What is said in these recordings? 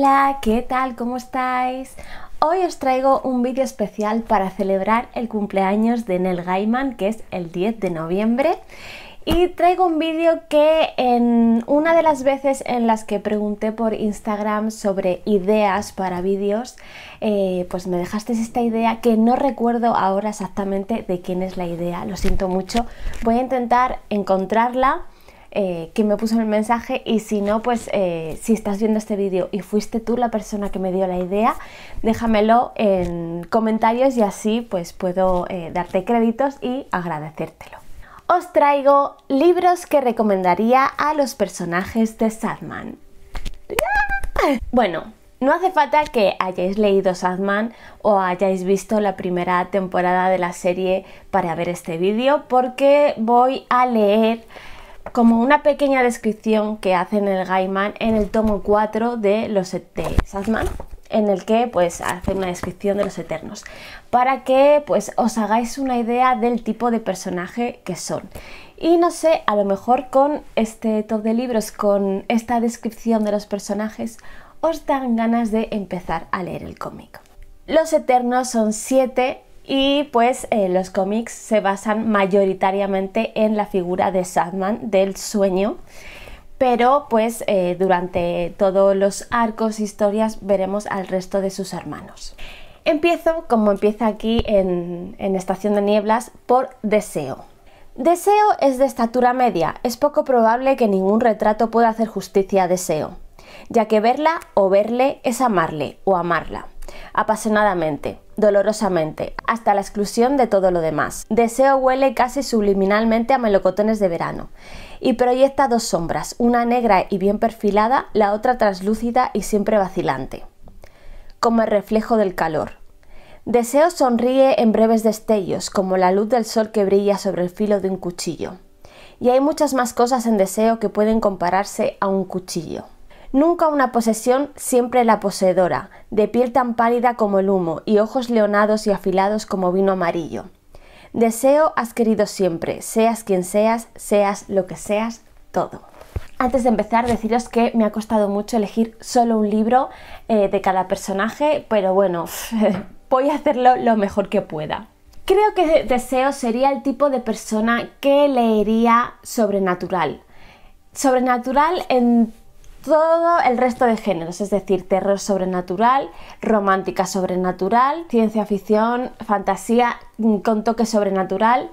Hola, ¿qué tal? ¿Cómo estáis? Hoy os traigo un vídeo especial para celebrar el cumpleaños de Nel Gaiman, que es el 10 de noviembre. Y traigo un vídeo que en una de las veces en las que pregunté por Instagram sobre ideas para vídeos, eh, pues me dejaste esta idea que no recuerdo ahora exactamente de quién es la idea, lo siento mucho. Voy a intentar encontrarla eh, que me puso el mensaje y si no, pues eh, si estás viendo este vídeo y fuiste tú la persona que me dio la idea, déjamelo en comentarios y así pues puedo eh, darte créditos y agradecértelo. Os traigo libros que recomendaría a los personajes de Sadman. Bueno, no hace falta que hayáis leído Sadman o hayáis visto la primera temporada de la serie para ver este vídeo porque voy a leer como una pequeña descripción que hacen el Gaiman en el tomo 4 de los e- de en el que pues hace una descripción de los eternos, para que pues os hagáis una idea del tipo de personaje que son. Y no sé, a lo mejor con este top de libros, con esta descripción de los personajes, os dan ganas de empezar a leer el cómic. Los Eternos son siete y pues eh, los cómics se basan mayoritariamente en la figura de Sadman, del sueño. Pero pues eh, durante todos los arcos, e historias, veremos al resto de sus hermanos. Empiezo, como empieza aquí en, en Estación de Nieblas, por Deseo. Deseo es de estatura media, es poco probable que ningún retrato pueda hacer justicia a Deseo, ya que verla o verle es amarle o amarla apasionadamente, dolorosamente, hasta la exclusión de todo lo demás. Deseo huele casi subliminalmente a melocotones de verano y proyecta dos sombras, una negra y bien perfilada, la otra translúcida y siempre vacilante, como el reflejo del calor. Deseo sonríe en breves destellos, como la luz del sol que brilla sobre el filo de un cuchillo. Y hay muchas más cosas en deseo que pueden compararse a un cuchillo. Nunca una posesión, siempre la poseedora, de piel tan pálida como el humo y ojos leonados y afilados como vino amarillo. Deseo has querido siempre, seas quien seas, seas lo que seas, todo. Antes de empezar, deciros que me ha costado mucho elegir solo un libro eh, de cada personaje, pero bueno, voy a hacerlo lo mejor que pueda. Creo que Deseo sería el tipo de persona que leería sobrenatural. Sobrenatural en todo el resto de géneros, es decir, terror sobrenatural, romántica sobrenatural, ciencia ficción, fantasía mm, con toque sobrenatural.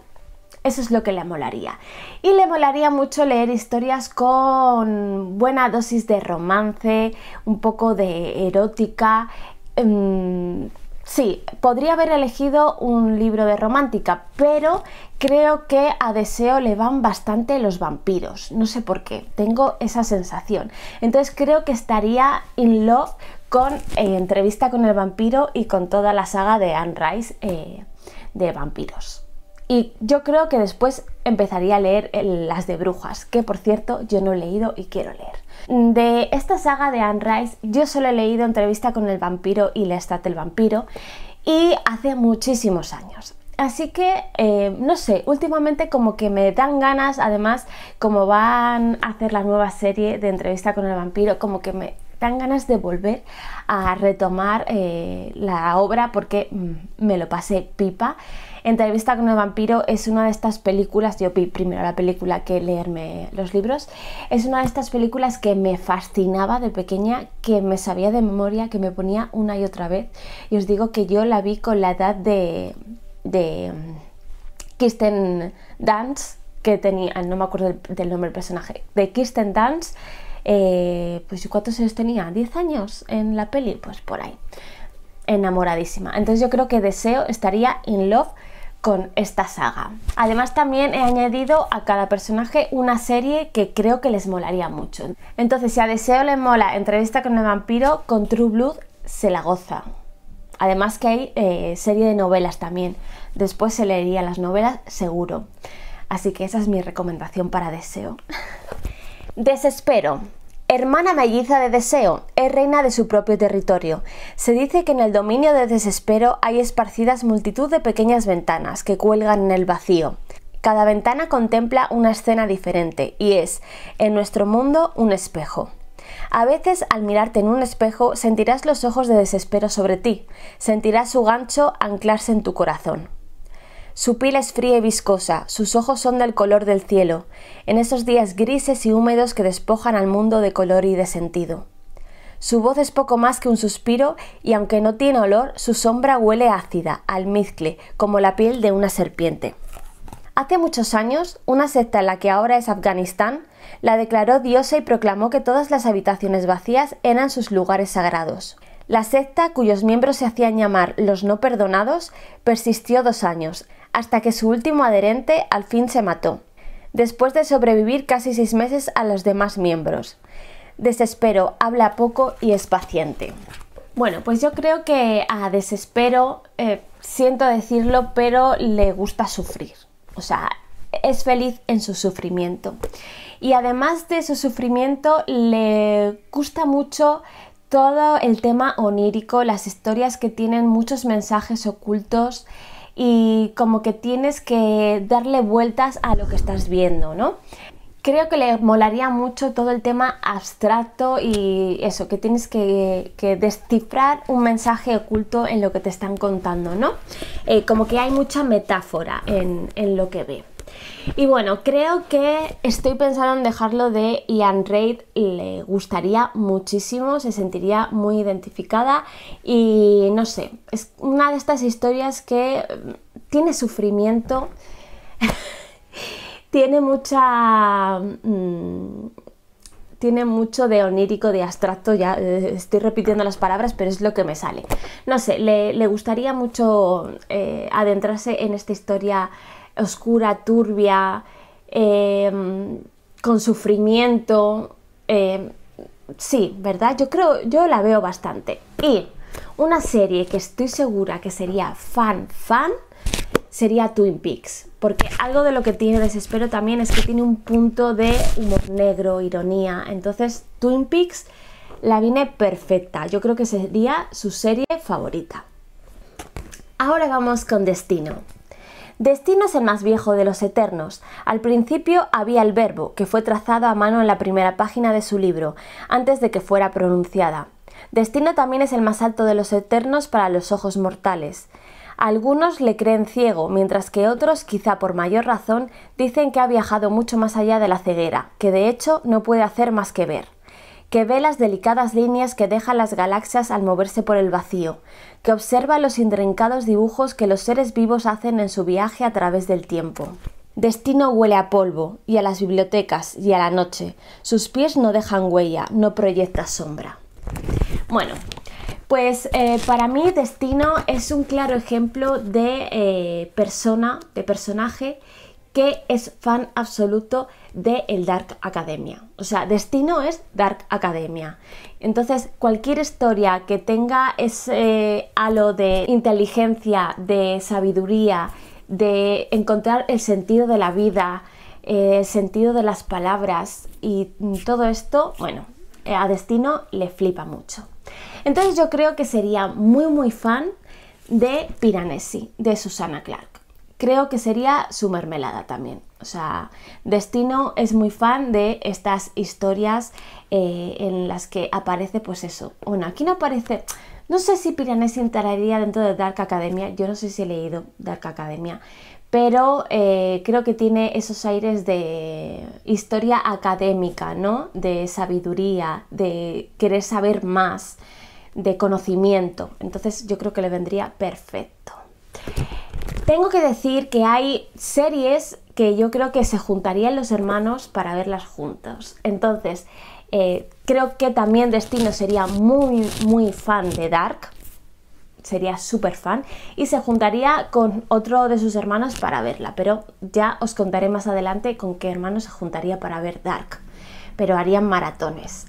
Eso es lo que le molaría. Y le molaría mucho leer historias con buena dosis de romance, un poco de erótica. Em, Sí, podría haber elegido un libro de romántica, pero creo que a Deseo le van bastante los vampiros. No sé por qué, tengo esa sensación. Entonces creo que estaría in love con eh, Entrevista con el vampiro y con toda la saga de Anne Rice eh, de vampiros. Y yo creo que después empezaría a leer las de brujas, que por cierto yo no he leído y quiero leer. De esta saga de Anne Rice yo solo he leído Entrevista con el vampiro y La estate del vampiro y hace muchísimos años. Así que, eh, no sé, últimamente como que me dan ganas, además, como van a hacer la nueva serie de entrevista con el vampiro, como que me dan ganas de volver a retomar eh, la obra porque mm, me lo pasé pipa. Entrevista con el vampiro es una de estas películas, yo vi primero la película que leerme los libros, es una de estas películas que me fascinaba de pequeña, que me sabía de memoria, que me ponía una y otra vez. Y os digo que yo la vi con la edad de, de mm, Kirsten Dance, que tenía, no me acuerdo del, nombre del personaje, de Kirsten Dance. Eh, pues ¿cuántos años tenía? ¿10 años en la peli? Pues por ahí. Enamoradísima. Entonces yo creo que Deseo estaría in love con esta saga. Además también he añadido a cada personaje una serie que creo que les molaría mucho. Entonces si a Deseo le mola entrevista con el vampiro, con True Blood se la goza. Además que hay eh, serie de novelas también. Después se leería las novelas seguro. Así que esa es mi recomendación para Deseo. Desespero. Hermana melliza de Deseo, es reina de su propio territorio. Se dice que en el dominio de Desespero hay esparcidas multitud de pequeñas ventanas que cuelgan en el vacío. Cada ventana contempla una escena diferente y es, en nuestro mundo, un espejo. A veces al mirarte en un espejo sentirás los ojos de desespero sobre ti, sentirás su gancho anclarse en tu corazón. Su piel es fría y viscosa, sus ojos son del color del cielo, en esos días grises y húmedos que despojan al mundo de color y de sentido. Su voz es poco más que un suspiro y aunque no tiene olor, su sombra huele ácida, almizcle, como la piel de una serpiente. Hace muchos años, una secta en la que ahora es Afganistán la declaró diosa y proclamó que todas las habitaciones vacías eran sus lugares sagrados. La secta, cuyos miembros se hacían llamar los no perdonados, persistió dos años, hasta que su último adherente al fin se mató, después de sobrevivir casi seis meses a los demás miembros. Desespero, habla poco y es paciente. Bueno, pues yo creo que a Desespero, eh, siento decirlo, pero le gusta sufrir. O sea, es feliz en su sufrimiento. Y además de su sufrimiento, le gusta mucho todo el tema onírico, las historias que tienen muchos mensajes ocultos, y como que tienes que darle vueltas a lo que estás viendo, ¿no? Creo que le molaría mucho todo el tema abstracto y eso, que tienes que, descifrar un mensaje oculto en lo que te están contando, ¿no? Eh, como que hay mucha metáfora en, en lo que ve. Y bueno, creo que estoy pensando en dejarlo de Ian Reid, le gustaría muchísimo, se sentiría muy identificada y no sé, es una de estas historias que mm, tiene sufrimiento, tiene mucha... Mm, tiene mucho de onírico, de abstracto, ya eh, estoy repitiendo las palabras, pero es lo que me sale. No sé, le, gustaría mucho eh, adentrarse en esta historia oscura, turbia, eh, con sufrimiento. Eh, sí, ¿verdad? Yo creo, yo la veo bastante. Y una serie que estoy segura que sería fan, fan, sería Twin Peaks. Porque algo de lo que tiene desespero también es que tiene un punto de humor negro, ironía. Entonces, Twin Peaks la vine perfecta. Yo creo que sería su serie favorita. Ahora vamos con Destino. Destino es el más viejo de los Eternos. Al principio había el verbo, que fue trazado a mano en la primera página de su libro, antes de que fuera pronunciada. Destino también es el más alto de los Eternos para los ojos mortales. Algunos le creen ciego, mientras que otros, quizá por mayor razón, dicen que ha viajado mucho más allá de la ceguera, que de hecho no puede hacer más que ver que ve las delicadas líneas que dejan las galaxias al moverse por el vacío, que observa los intrincados dibujos que los seres vivos hacen en su viaje a través del tiempo. Destino huele a polvo, y a las bibliotecas, y a la noche. Sus pies no dejan huella, no proyecta sombra. Bueno, pues eh, para mí Destino es un claro ejemplo de eh, persona, de personaje que es fan absoluto de el Dark Academia. O sea, destino es Dark Academia. Entonces, cualquier historia que tenga ese halo de inteligencia, de sabiduría, de encontrar el sentido de la vida, el eh, sentido de las palabras y todo esto, bueno, eh, a Destino le flipa mucho. Entonces yo creo que sería muy muy fan de Piranesi, de Susana Clark creo que sería su mermelada también. O sea, Destino es muy fan de estas historias eh, en las que aparece pues eso. Bueno, aquí no aparece... No sé si Piranesi entraría dentro de Dark Academia, yo no sé si he leído Dark Academia, pero eh, creo que tiene esos aires de historia académica, ¿no? De sabiduría, de querer saber más, de conocimiento. Entonces yo creo que le vendría perfecto. Tengo que decir que hay series que yo creo que se juntarían los hermanos para verlas juntos. Entonces, eh, creo que también Destino sería muy, muy fan de Dark. Sería súper fan. Y se juntaría con otro de sus hermanos para verla. Pero ya os contaré más adelante con qué hermano se juntaría para ver Dark. Pero harían maratones.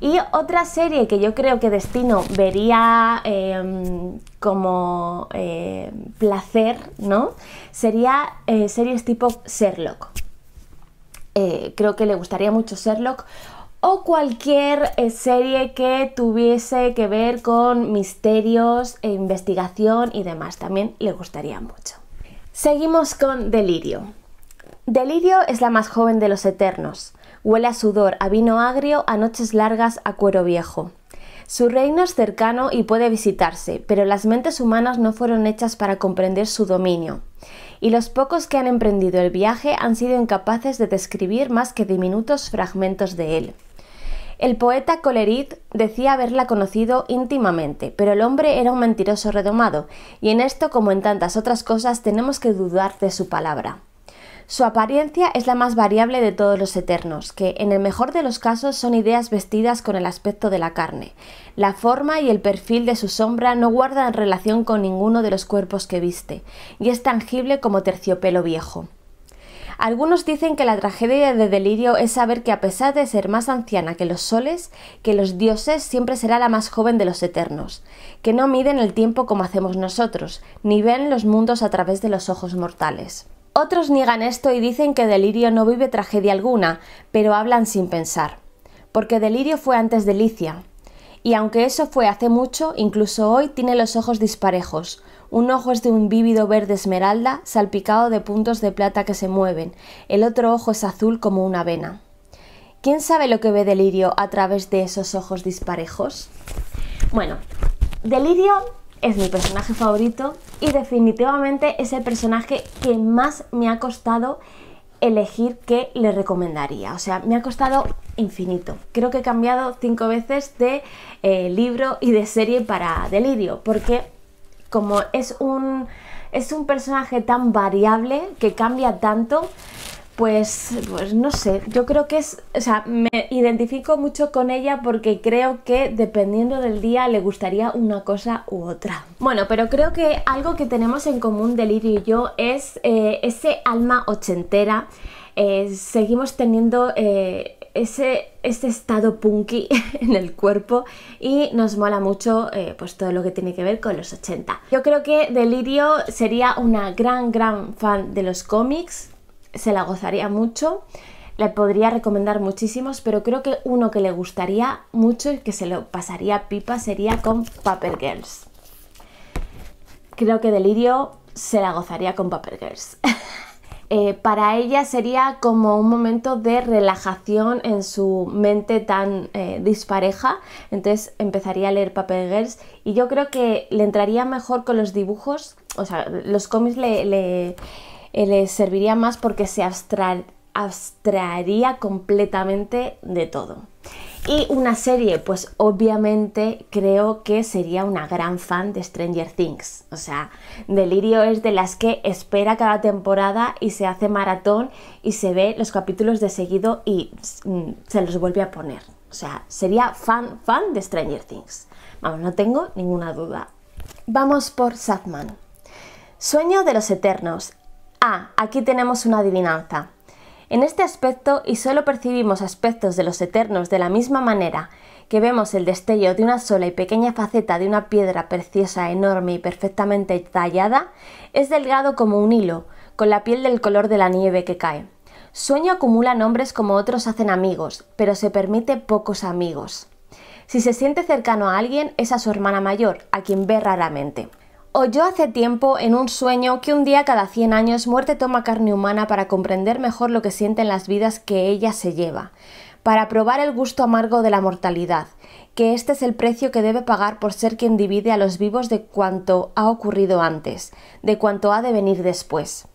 Y otra serie que yo creo que Destino vería em, como eh, placer, ¿no? Sería eh, series tipo Sherlock. Eh, creo que le gustaría mucho Sherlock o cualquier serie que tuviese que ver con misterios e investigación y demás. También le gustaría mucho. Seguimos con Delirio. Delirio es la más joven de los Eternos. Huele a sudor, a vino agrio, a noches largas, a cuero viejo. Su reino es cercano y puede visitarse, pero las mentes humanas no fueron hechas para comprender su dominio, y los pocos que han emprendido el viaje han sido incapaces de describir más que diminutos fragmentos de él. El poeta Coleridge decía haberla conocido íntimamente, pero el hombre era un mentiroso redomado, y en esto, como en tantas otras cosas, tenemos que dudar de su palabra. Su apariencia es la más variable de todos los eternos, que en el mejor de los casos son ideas vestidas con el aspecto de la carne. La forma y el perfil de su sombra no guardan relación con ninguno de los cuerpos que viste, y es tangible como terciopelo viejo. Algunos dicen que la tragedia de Delirio es saber que a pesar de ser más anciana que los soles, que los dioses siempre será la más joven de los eternos, que no miden el tiempo como hacemos nosotros, ni ven los mundos a través de los ojos mortales. Otros niegan esto y dicen que Delirio no vive tragedia alguna, pero hablan sin pensar, porque Delirio fue antes delicia. Y aunque eso fue hace mucho, incluso hoy tiene los ojos disparejos. Un ojo es de un vívido verde esmeralda, salpicado de puntos de plata que se mueven, el otro ojo es azul como una vena. ¿Quién sabe lo que ve Delirio a través de esos ojos disparejos? Bueno, Delirio es mi personaje favorito y definitivamente es el personaje que más me ha costado elegir que le recomendaría. O sea, me ha costado infinito. Creo que he cambiado cinco veces de eh, libro y de serie para Delirio, porque como es un, es un personaje tan variable que cambia tanto, pues, pues no sé, yo creo que es, o sea, me identifico mucho con ella porque creo que dependiendo del día le gustaría una cosa u otra. Bueno, pero creo que algo que tenemos en común Delirio y yo es eh, ese alma ochentera. Eh, seguimos teniendo eh, ese, estado punky en el cuerpo y nos mola mucho pues todo lo que tiene que ver con los 80. Yo creo que Delirio sería una gran, gran fan de los cómics, se la gozaría mucho. Le podría recomendar muchísimos, pero creo que uno que le gustaría mucho y que se lo pasaría pipa sería con Paper Girls. Creo que Delirio se la gozaría con Paper Girls. Eh, para ella sería como un momento de relajación en su mente tan eh, dispareja, entonces empezaría a leer Paper Girls y yo creo que le entraría mejor con los dibujos, o sea, los cómics le eh, le serviría más porque se abstraería completamente de todo. Y una serie, pues obviamente creo que sería una gran fan de Stranger Things. O sea, Delirio es de las que espera cada temporada y se hace maratón y se ve los capítulos de seguido y mm, se los vuelve a poner. O sea, sería fan, fan de Stranger Things. Vamos, no tengo ninguna duda. Vamos por Sadman. Sueño de los Eternos. Ah, aquí tenemos una adivinanza. En este aspecto, y solo percibimos aspectos de los eternos de la misma manera que vemos el destello de una sola y pequeña faceta de una piedra preciosa, enorme y perfectamente tallada, es delgado como un hilo, con la piel del color de la nieve que cae. Sueño acumula nombres como otros hacen amigos, pero se permite pocos amigos. Si se siente cercano a alguien, es a su hermana mayor, a quien ve raramente oyó hace tiempo en un sueño que un día cada 100 años muerte toma carne humana para comprender mejor lo que sienten las vidas que ella se lleva, para probar el gusto amargo de la mortalidad, que este es el precio que debe pagar por ser quien divide a los vivos de cuanto ha ocurrido antes, de cuanto ha de venir después.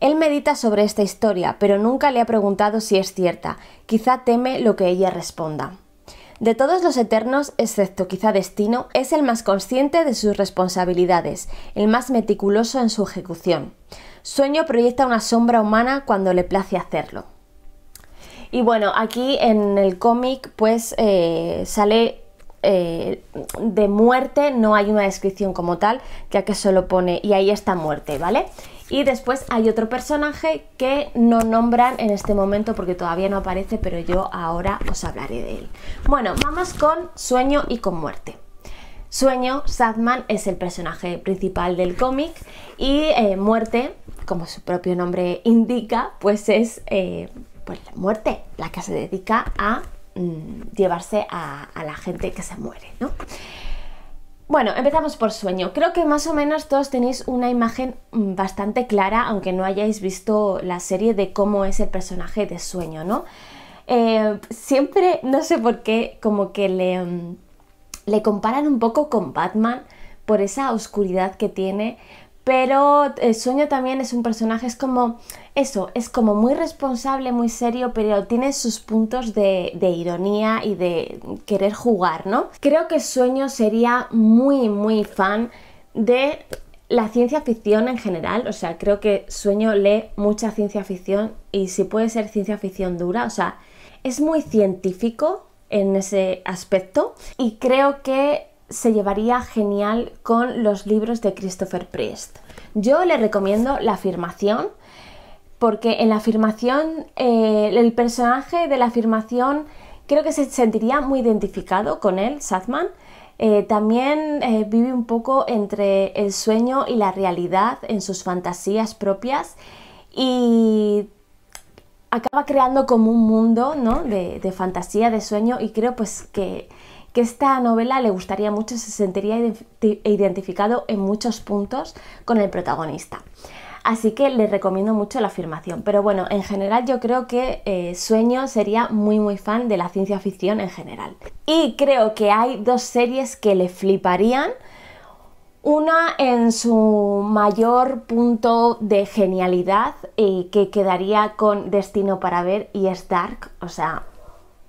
Él medita sobre esta historia, pero nunca le ha preguntado si es cierta, quizá teme lo que ella responda. De todos los eternos, excepto quizá Destino, es el más consciente de sus responsabilidades, el más meticuloso en su ejecución. Sueño proyecta una sombra humana cuando le place hacerlo. Y bueno, aquí en el cómic pues eh, sale eh, de muerte, no hay una descripción como tal, ya que solo pone y ahí está muerte, ¿vale? Y después hay otro personaje que no nombran en este momento porque todavía no aparece, pero yo ahora os hablaré de él. Bueno, vamos con Sueño y con Muerte. Sueño, Sadman es el personaje principal del cómic y eh, Muerte, como su propio nombre indica, pues es eh, pues la muerte, la que se dedica a mm, llevarse a, a, la gente que se muere, ¿no? Bueno, empezamos por sueño. Creo que más o menos todos tenéis una imagen mm, bastante clara, aunque no hayáis visto la serie de cómo es el personaje de sueño, ¿no? Eh, siempre, no sé por qué, como que le, mm, le comparan un poco con Batman por esa oscuridad que tiene, pero eh, sueño también es un personaje, es como eso, es como muy responsable, muy serio, pero tiene sus puntos de, de, ironía y de querer jugar, ¿no? Creo que sueño sería muy, muy fan de la ciencia ficción en general, o sea, creo que sueño lee mucha ciencia ficción y si puede ser ciencia ficción dura, o sea, es muy científico en ese aspecto y creo que se llevaría genial con los libros de Christopher Priest. Yo le recomiendo La afirmación, porque en la afirmación, eh, el personaje de la afirmación creo que se sentiría muy identificado con él, Sadman. Eh, también eh, vive un poco entre el sueño y la realidad en sus fantasías propias y acaba creando como un mundo ¿no? de, de fantasía, de sueño y creo pues que que esta novela le gustaría mucho, se sentiría identificado en muchos puntos con el protagonista. Así que le recomiendo mucho la afirmación. Pero bueno, en general yo creo que eh, Sueño sería muy muy fan de la ciencia ficción en general. Y creo que hay dos series que le fliparían. Una en su mayor punto de genialidad y eh, que quedaría con Destino para ver y es Dark. O sea,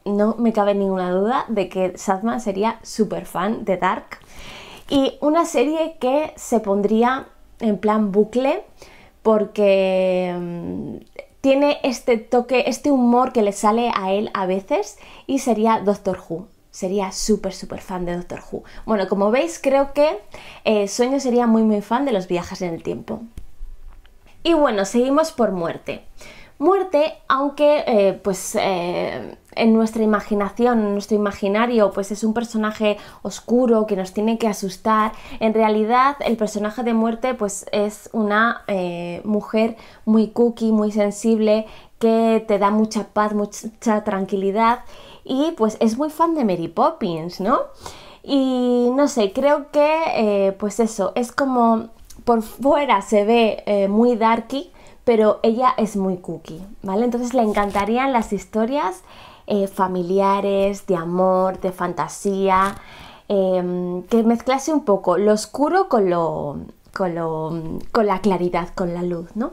no me cabe ninguna duda de que Sadman sería súper fan de Dark. Y una serie que se pondría en plan bucle porque mm, tiene este toque, este humor que le sale a él a veces y sería Doctor Who. Sería súper, súper fan de Doctor Who. Bueno, como veis, creo que eh, Sueño sería muy, muy fan de los viajes en el tiempo. Y bueno, seguimos por muerte. Muerte, aunque eh, pues eh, en nuestra imaginación, en nuestro imaginario, pues es un personaje oscuro que nos tiene que asustar. En realidad, el personaje de muerte, pues es una eh, mujer muy cookie, muy sensible, que te da mucha paz, mucha tranquilidad y pues es muy fan de Mary Poppins, ¿no? Y no sé, creo que eh, pues eso, es como por fuera se ve eh, muy darky, pero ella es muy cookie, ¿vale? Entonces le encantarían las historias eh, familiares, de amor, de fantasía, em, que mezclase un poco lo oscuro con lo, con, lo, con, la claridad, con la luz, ¿no?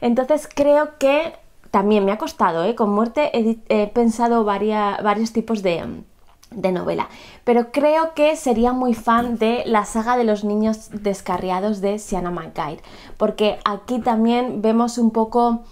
Entonces creo que también me ha costado, ¿eh? con muerte he, pensado varios tipos de, de, novela, pero creo que sería muy fan de la saga de los niños descarriados de Sienna McGuire, porque aquí también vemos un poco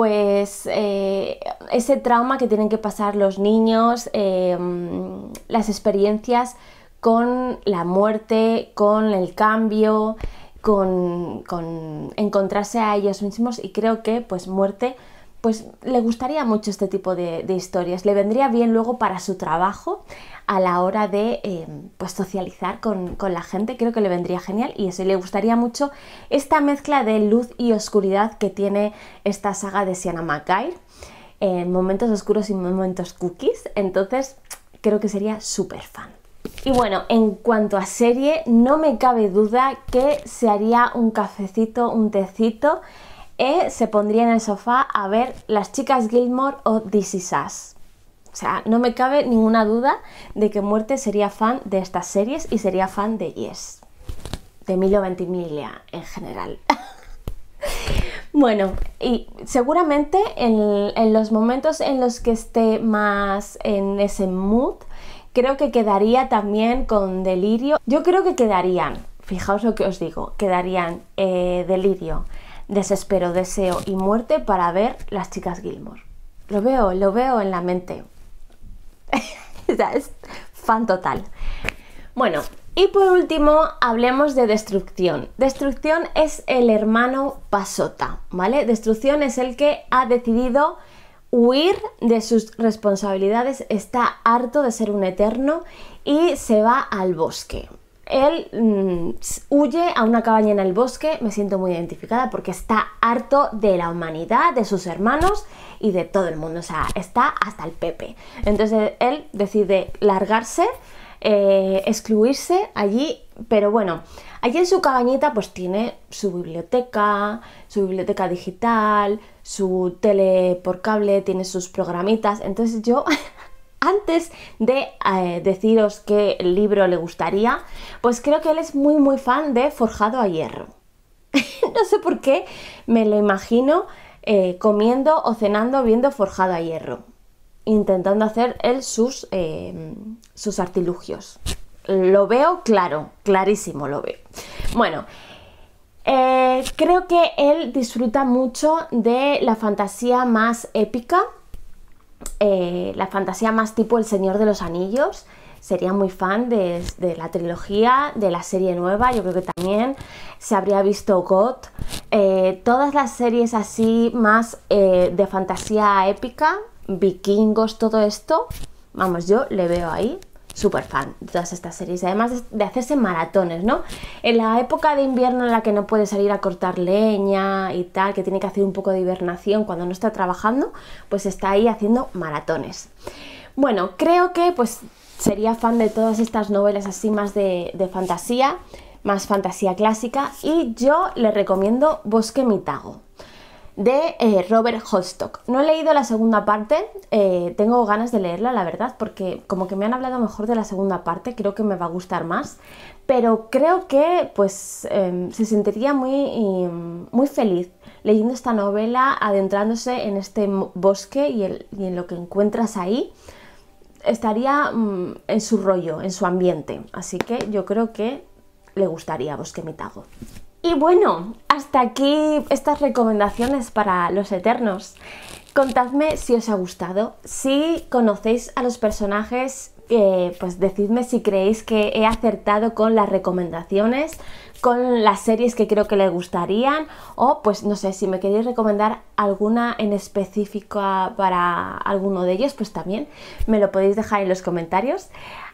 pues eh, ese trauma que tienen que pasar los niños, em, las experiencias con la muerte, con el cambio, con, con encontrarse a ellos mismos y creo que pues muerte pues le gustaría mucho este tipo de, historias. Le vendría bien luego para su trabajo a la hora de eh, pues socializar con, la gente. Creo que le vendría genial y eso. le gustaría mucho esta mezcla de luz y oscuridad que tiene esta saga de Sienna McGuire. En momentos oscuros y momentos cookies. Entonces creo que sería súper fan. Y bueno, en cuanto a serie, no me cabe duda que se haría un cafecito, un tecito e se pondría en el sofá a ver Las chicas Gilmore o This Is O sea, no me cabe ninguna duda de que Muerte sería fan de estas series y sería fan de Yes, de Milo Ventimiglia en general. Bueno, y seguramente en, los momentos en los que esté más en ese mood, creo que quedaría también con delirio. Yo creo que quedarían, fijaos lo que os digo, quedarían eh, delirio, desespero, deseo y muerte para ver las chicas Gilmore. Lo veo, lo veo en la mente. es fan total. Bueno, y por último, hablemos de destrucción. Destrucción es el hermano Pasota, ¿vale? Destrucción es el que ha decidido huir de sus responsabilidades, está harto de ser un eterno y se va al bosque, él mm, huye a una cabaña en el bosque, me siento muy identificada porque está harto de la humanidad, de sus hermanos y de todo el mundo, o sea, está hasta el Pepe. Entonces él decide largarse, eh, excluirse allí, pero bueno, allí en su cabañita pues tiene su biblioteca, su biblioteca digital, su tele por cable, tiene sus programitas, entonces yo antes de eh, deciros qué libro le gustaría, pues creo que él es muy muy fan de Forjado a Hierro. no sé por qué me lo imagino eh, comiendo o cenando viendo Forjado a Hierro, intentando hacer él sus, em, sus artilugios. Lo veo claro, clarísimo lo veo. Bueno, eh, creo que él disfruta mucho de la fantasía más épica, eh, la fantasía más tipo El Señor de los Anillos. Sería muy fan de, la trilogía, de la serie nueva, yo creo que también se habría visto God. Eh, todas las series así más eh, de fantasía épica, vikingos, todo esto, vamos, yo le veo ahí súper fan de todas estas series, además de hacerse maratones, ¿no? En la época de invierno en la que no puede salir a cortar leña y tal, que tiene que hacer un poco de hibernación cuando no está trabajando, pues está ahí haciendo maratones. Bueno, creo que pues sería fan de todas estas novelas así más de, de fantasía, más fantasía clásica, y yo le recomiendo Bosque Mitago de eh, Robert Holstock. No he leído la segunda parte, eh, tengo ganas de leerla, la verdad, porque como que me han hablado mejor de la segunda parte, creo que me va a gustar más, pero creo que pues em, se sentiría muy, em, muy feliz leyendo esta novela, adentrándose en este bosque y, en lo que encuentras ahí estaría mm, en su rollo, en su ambiente. Así que yo creo que le gustaría Bosque Mitago. Y bueno, hasta aquí estas recomendaciones para los Eternos. Contadme si os ha gustado, si conocéis a los personajes, eh, pues decidme si creéis que he acertado con las recomendaciones, con las series que creo que les gustarían o pues no sé, si me queréis recomendar alguna en específico para alguno de ellos, pues también me lo podéis dejar en los comentarios.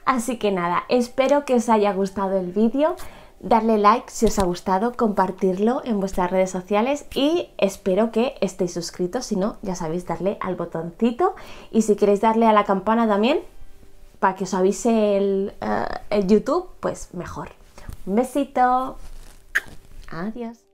Así que nada, espero que os haya gustado el vídeo darle like si os ha gustado, compartirlo en vuestras redes sociales y espero que estéis suscritos, si no, ya sabéis, darle al botoncito y si queréis darle a la campana también para que os avise el, eh, el YouTube, pues mejor. Un besito. Adiós.